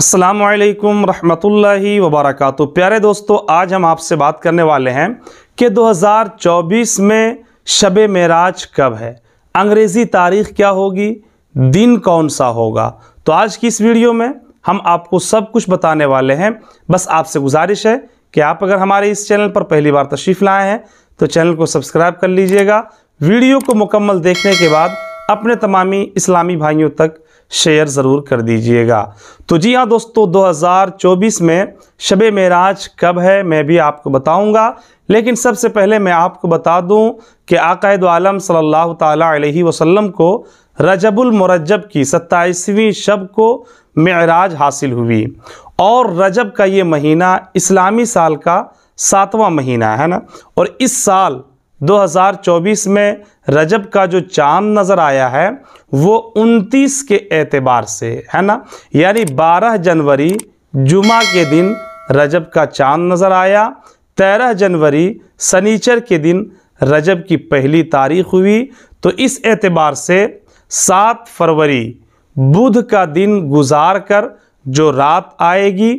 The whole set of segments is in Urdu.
السلام علیکم ورحمۃ اللہ وبرکاتہ پیارے دوستو آج ہم آپ سے بات کرنے والے ہیں کہ دو ہزار چوبیس میں شب معراج کب ہے انگریزی تاریخ کیا ہوگی دن کون سا ہوگا تو آج کی اس ویڈیو میں ہم آپ کو سب کچھ بتانے والے ہیں بس آپ سے گزارش ہے کہ آپ اگر ہمارے اس چینل پر پہلی بار تشریف لائے ہیں تو چینل کو سبسکرائب کر لیجئے گا ویڈیو کو مکمل دیکھنے کے بعد اپنے تمامی اسلامی بھائیوں تک شیئر ضرور کر دیجئے گا تو جی ہاں دوستو دو ہزار چوبیس میں شب معراج کب ہے میں بھی آپ کو بتاؤں گا لیکن سب سے پہلے میں آپ کو بتا دوں کہ عقائد عالم صلی اللہ تعالیٰ علیہ وسلم کو رجب المرجب کی ستائیسویں شب کو معراج حاصل ہوئی اور رجب کا یہ مہینہ اسلامی سال کا ساتواں مہینہ ہے نا اور اس سال دو ہزار چوبیس میں رجب کا جو چاند نظر آیا ہے وہ انتیس کے اعتبار سے ہے نا یعنی بارہ جنوری جمعہ کے دن رجب کا چاند نظر آیا تیرہ جنوری سنیچر کے دن رجب کی پہلی تاریخ ہوئی تو اس اعتبار سے سات فروری بدھ کا دن گزار کر جو رات آئے گی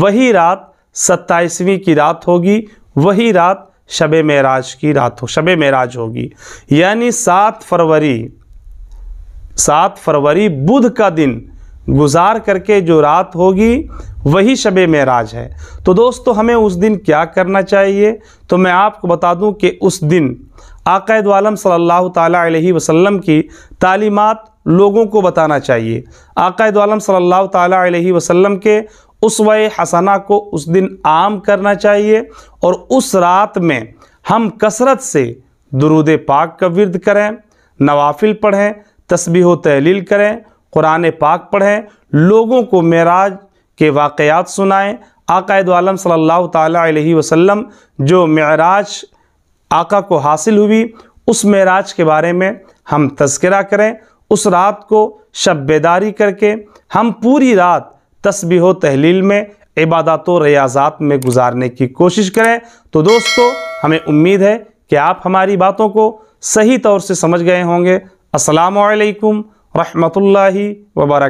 وہی رات ستائیسویں کی رات ہوگی وہی رات شب معراج کی رات ہو شب معراج ہوگی یعنی سات فروری سات فروری بدھ کا دن گزار کر کے جو رات ہوگی وہی شب معراج ہے تو دوستو ہمیں اس دن کیا کرنا چاہیے تو میں آپ کو بتا دوں کہ اس دن عقائد عالم صلی اللہ تعالیٰ علیہ وسلم کی تعلیمات لوگوں کو بتانا چاہیے آقا عالم صلی اللہ تعالیٰ علیہ وسلم کے اس حسنہ کو اس دن عام کرنا چاہیے اور اس رات میں ہم کثرت سے درود پاک کا ورد کریں نوافل پڑھیں تسبیح و تحلیل کریں قرآن پاک پڑھیں لوگوں کو معراج کے واقعات سنائیں آقاد عالم صلی اللہ تعالیٰ علیہ وسلم جو معراج آقا کو حاصل ہوئی اس معراج کے بارے میں ہم تذکرہ کریں اس رات کو شب بیداری کر کے ہم پوری رات تسبیح و تحلیل میں عبادات و ریاضات میں گزارنے کی کوشش کریں تو دوستو ہمیں امید ہے کہ آپ ہماری باتوں کو صحیح طور سے سمجھ گئے ہوں گے السلام علیکم ورحمۃ اللہ وبرکاتہ